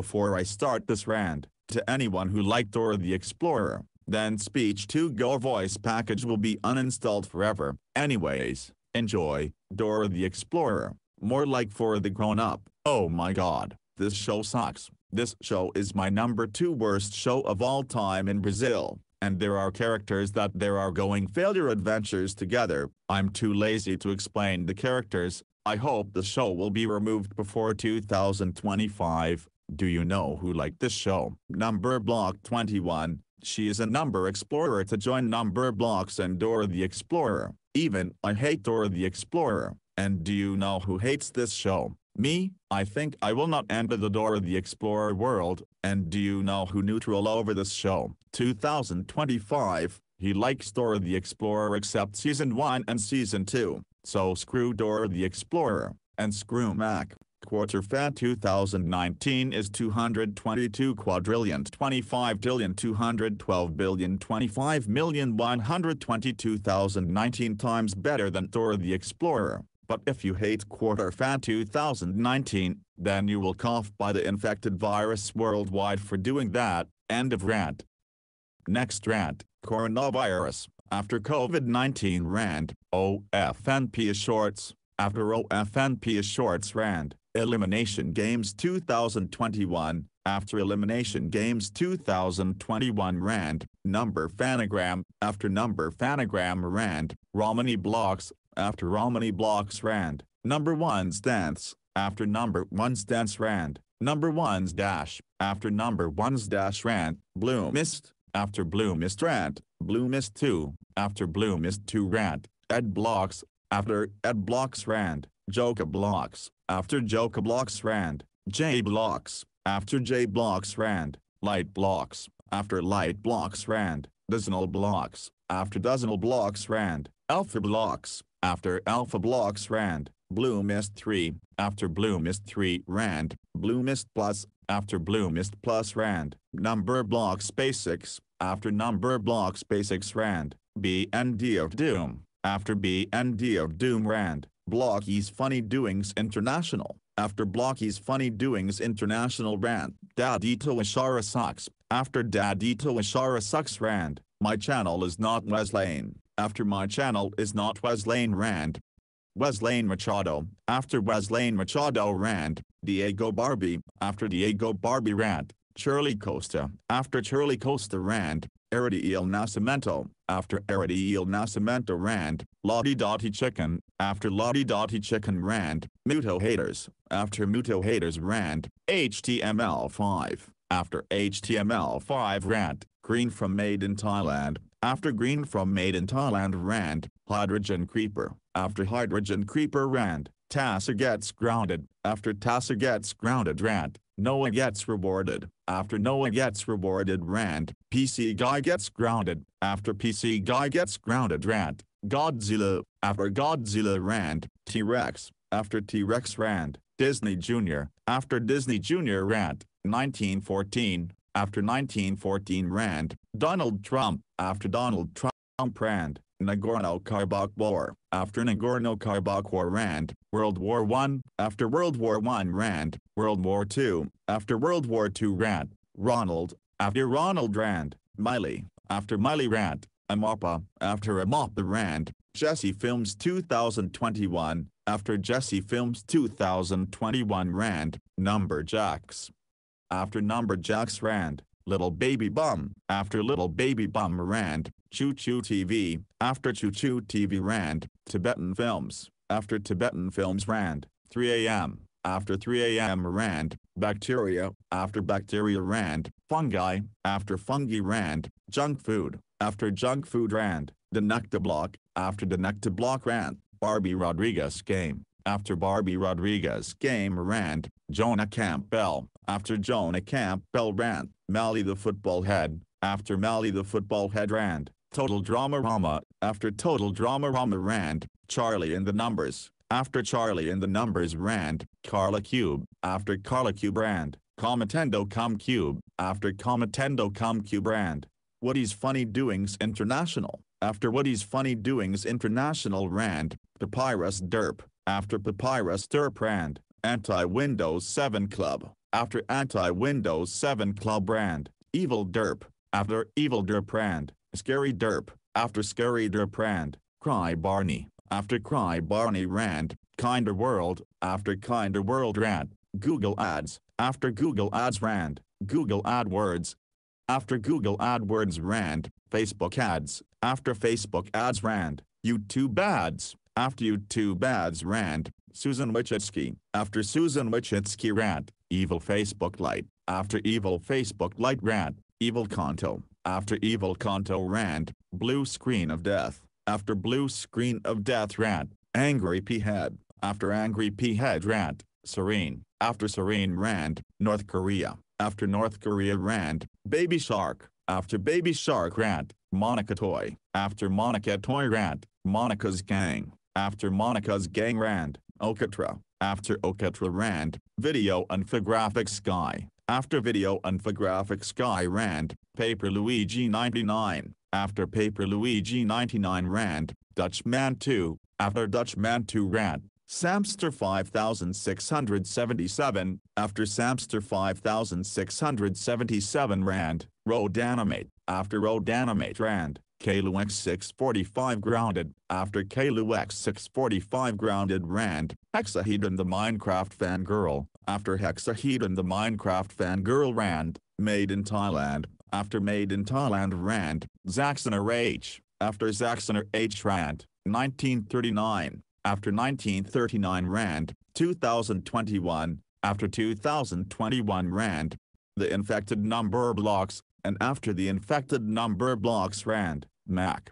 before I start this rant, to anyone who liked Dora the Explorer, then Speech to Go voice package will be uninstalled forever. Anyways, enjoy, Dora the Explorer, more like for the grown-up. Oh my god, this show sucks. This show is my number two worst show of all time in Brazil, and there are characters that there are going failure adventures together. I'm too lazy to explain the characters. I hope the show will be removed before 2025. Do you know who liked this show? Number Block 21. She is a number explorer to join number blocks and Dora the Explorer. Even I hate Dora the Explorer. And do you know who hates this show? Me, I think I will not enter the Dora the Explorer world. And do you know who neutral over this show? 2025. He likes Dora the Explorer except season 1 and season 2. So screw Dora the Explorer, and screw Mac. Quarter FAT 2019 is 222 quadrillion 25 trillion 212 billion 25 million 122,019 times better than Thor the Explorer, but if you hate Quarter FAT 2019, then you will cough by the infected virus worldwide for doing that, end of rant. Next rant, coronavirus, after COVID-19 rant, OFNP shorts after OFNP shorts Rand, Elimination Games 2021, after Elimination Games 2021 Rand, number Fanagram, after number Fanagram Rand, Romani Blocks, after Romani Blocks Rand, number 1's Dance, after number 1's Dance Rand, number 1's Dash, after number 1's Dash Rand, Bloomist, after Bloomist Rand, Bloomist 2, after Bloomist 2 Rand, Ed Blocks, after Ed blocks rand, Joka blocks, after Joka blocks rand, J blocks, after J blocks rand, light blocks, after light blocks rand, dozenal blocks, after dozenal blocks rand, alpha blocks, after alpha blocks rand, Blue Mist 3, after Blue Mist 3 rand, Blue Mist plus, after Blue Mist plus rand, number blocks Basics. after number Blocks Basics rand, BND of doom. After BND of Doom Rand, Blocky's Funny Doings International. After Blocky's Funny Doings International Rand, Dadito Ishara Sucks. After Dadito Ishara Sucks Rand, My Channel is Not Wesleyan. After My Channel is Not Wesleyan Rand. Wesleyan Machado, After Wesleyan Machado Rand, Diego Barbie, After Diego Barbie Rand, Shirley Costa, After Shirley Costa Rand, Arity il Nascimento, after Arity il Nascimento rant, Lottie Dottie Chicken, after Lottie Dottie Chicken rant, Muto haters, after Muto haters rant, HTML5, after HTML5 rant, Green from Made in Thailand, after Green from Made in Thailand rant, Hydrogen Creeper, after Hydrogen Creeper rant, Tassa gets grounded, after Tassa gets grounded rant, Noah gets rewarded, after Noah gets rewarded rant, PC guy gets grounded, after PC guy gets grounded rant, Godzilla, after Godzilla rant, T-Rex, after T-Rex rant, Disney Jr., after Disney Jr. rant, 1914, after 1914 rant, Donald Trump, after Donald Trump rant, Nagorno-Karabakh War, after Nagorno-Karabakh War rant, World War I, after World War I rant, World War II, after World War II rant, Ronald, after Ronald Rand, Miley, after Miley Rand, Amapa, after Amapa Rand, Jesse Films 2021, after Jesse Films 2021 Rand, Number Jacks. After Number Jacks Rand, Little Baby Bum, after Little Baby Bum Rand, Choo Choo TV, after Choo Choo TV Rand, Tibetan Films, after Tibetan Films Rand, 3 a.m after 3 a.m. rand, bacteria, after bacteria rand, fungi, after fungi rand, junk food, after junk food rand, the Necta block, after the Necta block rand, Barbie Rodriguez game, after Barbie Rodriguez game rand, Jonah Campbell, after Jonah Campbell rant, Mally the football head, after Mally the football head rant, Total Drama Rama, after Total Drama Rama rant, Charlie and the Numbers, after Charlie in the numbers Rand, Carla Cube, after Carla Cube Rand, Comitendo Com Cube, after Comitendo Com Cube brand, Woody's Funny Doings International, after Woody's Funny Doings International Rand, Papyrus Derp, after Papyrus Derp Rand, Anti-Windows 7 Club, after Anti-Windows 7 Club Rand, Evil Derp, after Evil Derp Rand, Scary Derp, after Scary Derp Rand, Cry Barney after Cry Barney rant, Kinder World, after Kinder World rant, Google Ads, after Google Ads rant, Google AdWords. After Google AdWords rant, Facebook ads, after Facebook ads rant, YouTube ads, after YouTube ads rant, Susan Wojcicki, after Susan Wojcicki rant, evil Facebook light, after evil Facebook light rant, evil Conto, after evil Conto rant, blue screen of death after blue screen of death rant, angry P head, after angry P head rant, serene, after serene rant, North Korea, after North Korea rant, baby shark, after baby shark rant, Monica toy, after Monica toy rant, Monica's gang, after Monica's gang rant, Okatra, after Okatra rant, video infographic sky, after video infographic sky rant, paper Luigi 99, after paper Luigi 99 Rand, Dutchman 2, after Dutchman 2 Rand, Samster 5677, after Samster 5677 Rand, Rodanimate, after Rodanimate Rand, KLUX 645 grounded, after KLUX 645 grounded Rand, Hexahedron the Minecraft Fangirl, after Hexahedron the Minecraft Fangirl Rand, made in Thailand, after Made in Thailand Rand Zaxxoner H, after Zaxxoner H Rand 1939, after 1939 Rand 2021, after 2021 Rand the infected number blocks, and after the infected number blocks Rand Mac.